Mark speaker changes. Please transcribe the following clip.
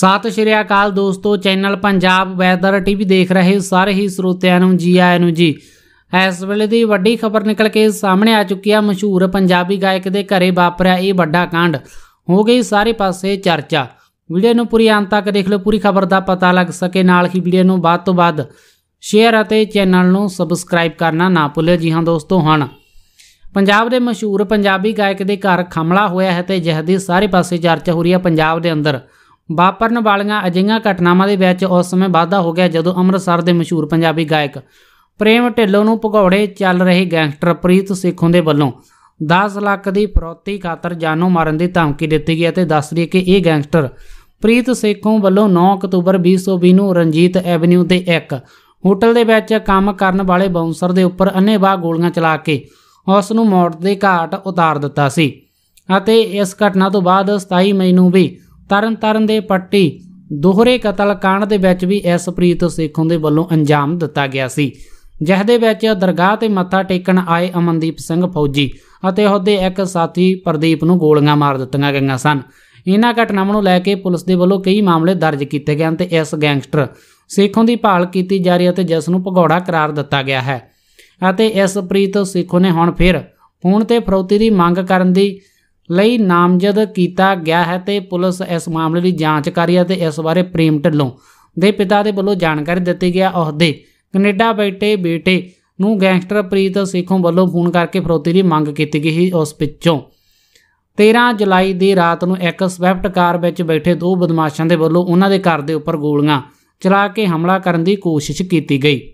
Speaker 1: ਸਤਿ ਸ਼੍ਰੀ ਅਕਾਲ ਦੋਸਤੋ channel Punjab weather TV ਦੇਖ ਰਹੇ ਸਾਰੇ ਹੀ ਸਰੋਤਿਆਂ ਨੂੰ ਜੀ ਆਇਆਂ ਨੂੰ ਜੀ ਇਸ ਵੇਲੇ ਦੀ ਵੱਡੀ ਖਬਰ ਨਿਕਲ ਕੇ ਸਾਹਮਣੇ ਆ ਚੁੱਕੀ ਆ ਮਸ਼ਹੂਰ ਪੰਜਾਬੀ ਗਾਇਕ ਦੇ ਘਰੇ ਵਾਪਰਿਆ ਇਹ ਵੱਡਾ ਕਾਂਡ ਹੋ ਗਈ ਸਾਰੇ ਪਾਸੇ ਚਰਚਾ ਵੀਡੀਓ ਨੂੰ ਪੂਰੀ ਅੰਤ ਤੱਕ ਦੇਖ ਲਓ ਪੂਰੀ ਖਬਰ ਦਾ ਪਤਾ ਲੱਗ ਸਕੇ ਨਾਲ ਹੀ ਵੀਡੀਓ ਨੂੰ ਬਾਅਦ ਤੋਂ ਬਾਅਦ ਸ਼ੇਅਰ ਅਤੇ ਚੈਨਲ ਨੂੰ ਸਬਸਕ੍ਰਾਈਬ ਕਰਨਾ ਨਾ ਭੁੱਲਿਓ ਜੀ ਹਾਂ ਦੋਸਤੋ ਹਣ ਪੰਜਾਬ ਦੇ ਮਸ਼ਹੂਰ ਪੰਜਾਬੀ ਗਾਇਕ ਦੇ ਘਰ ਖਮਲਾ ਹੋਇਆ ਹੈ ਤੇ ਜਿਹਦੀ ਸਾਰੇ ਪਾਸੇ ਚਰਚਾ ਹੋ ਰਹੀ ਹੈ ਪੰਜਾਬ ਦੇ ਅੰਦਰ ਵਾਪਰਨ ਵਾਲੀਆਂ ਅਜਿਹੀਆਂ ਘਟਨਾਵਾਂ ਦੇ ਵਿੱਚ ਉਸ ਸਮੇਂ ਵਾਧਾ ਹੋ ਗਿਆ ਜਦੋਂ ਅੰਮ੍ਰਿਤਸਰ ਦੇ ਮਸ਼ਹੂਰ ਪੰਜਾਬੀ ਗਾਇਕ ਪ੍ਰੇਮ ਢਿੱਲੋਂ ਨੂੰ ਭਗੌੜੇ ਚੱਲ ਰਹੇ ਗੈਂਗਸਟਰ ਪ੍ਰੀਤ ਸੇਖੋਂ ਦੇ ਵੱਲੋਂ 10 ਲੱਖ ਦੀ ਫਰੋਤੀ ਖਾਤਰ ਜਾਨੋਂ ਮਾਰਨ ਦੀ ਧਮਕੀ ਦਿੱਤੀ ਗਈ ਅਤੇ ਦੱਸ ਰਹੀ ਕਿ ਇਹ ਗੈਂਗਸਟਰ ਪ੍ਰੀਤ ਸੇਖੋਂ ਵੱਲੋਂ 9 ਅਕਤੂਬਰ 2020 ਨੂੰ ਰਣਜੀਤ ਐਵਨਿਊ ਦੇ ਇੱਕ ਹੋਟਲ ਦੇ ਵਿੱਚ ਕੰਮ ਕਰਨ ਵਾਲੇ ਬਾਉਂਸਰ ਦੇ ਉੱਪਰ ਅੰਨੇਵਾਹ ਗੋਲੀਆਂ ਚਲਾ ਕੇ ਉਸ ਨੂੰ ਮੌਤ ਦੇ ਘਾਟ ਉਤਾਰ ਦਿੱਤਾ ਸੀ ਅਤੇ ਇਸ ਘਟਨਾ ਤੋਂ ਬਾਅਦ 27 ਮਈ ਨੂੰ ਵੀ ਤਰਨਤਾਰਨ ਦੇ ਪੱਟੀ ਦੋਹਰੇ ਕਾਂਡ ਦੇ ਵਿੱਚ ਵੀ ਐਸਪ੍ਰੀਤ ਸੇਖੋਂ ਦੇ ਵੱਲੋਂ ਅੰਜਾਮ ਦਿੱਤਾ ਗਿਆ ਸੀ ਜਿਸ ਦੇ ਵਿੱਚ ਦਰਗਾਹ ਤੇ ਮੱਥਾ ਟੇਕਣ ਆਏ ਅਮਨਦੀਪ ਸਿੰਘ ਫੌਜੀ ਅਤੇ ਉਹਦੇ ਇੱਕ ਸਾਥੀ ਪ੍ਰਦੀਪ ਨੂੰ ਗੋਲੀਆਂ ਮਾਰ ਦਿੱਤੀਆਂ ਗਈਆਂ ਸਨ ਇਹਨਾਂ ਘਟਨਾਵਾਂ ਨੂੰ ਲੈ ਕੇ ਪੁਲਿਸ ਦੇ ਵੱਲੋਂ ਕਈ ਮਾਮਲੇ ਦਰਜ ਕੀਤੇ ਗਏ ਹਨ ਤੇ ਇਸ ਗੈਂਗਸਟਰ ਸੇਖੋਂ ਦੀ ਭਾਲ ਕੀਤੀ ਜਾ ਰਹੀ ਹੈ ਤੇ ਜਿਸ ਨੂੰ ਭਗੌੜਾ ਕਰਾਰ ਦਿੱਤਾ ਗਿਆ ਹੈ ਅਤੇ ਇਸ ਪ੍ਰੀਤ ਸੇਖੋਂ ਨੇ ਹੁਣ ਫਿਰ ਫੋਨ ਤੇ ਫਰੌਤੀ ਦੀ ਮੰਗ ਕਰਨ ਦੀ ਲਈ ਨਾਮਜ਼ਦ ਕੀਤਾ ਗਿਆ ਹੈ ਤੇ ਪੁਲਿਸ ਇਸ ਮਾਮਲੇ ਦੀ ਜਾਂਚ ਕਰ ਰਹੀ ਹੈ ਤੇ ਇਸ ਬਾਰੇ ਪ੍ਰੇਮ ਢਿੱਲੋਂ ਦੇ ਪਿਤਾ ਦੇ ਵੱਲੋਂ ਜਾਣਕਾਰੀ ਦਿੱਤੀ ਗਿਆ ਉਹਦੇ ਕੈਨੇਡਾ ਬੈਠੇ ਬੇਟੇ ਨੂੰ ਗੈਂਗਸਟਰ ਪ੍ਰੀਤ ਸੇਖੋਂ ਵੱਲੋਂ ਫੋਨ ਕਰਕੇ ਫਰੋਤੀ ਦੀ ਮੰਗ ਕੀਤੀ ਗਈ ਸੀ ਉਸ ਪਿੱਛੋਂ 13 ਜੁਲਾਈ ਦੀ ਰਾਤ ਨੂੰ ਇੱਕ ਸਵਿਫਟ ਕਾਰ ਵਿੱਚ ਬੈਠੇ ਦੋ ਬਦਮਾਸ਼ਾਂ ਦੇ ਵੱਲੋਂ ਉਹਨਾਂ ਦੇ ਘਰ ਦੇ ਉੱਪਰ ਗੋਲੀਆਂ ਚਲਾ ਕੇ ਹਮਲਾ ਕਰਨ ਦੀ ਕੋਸ਼ਿਸ਼ ਕੀਤੀ ਗਈ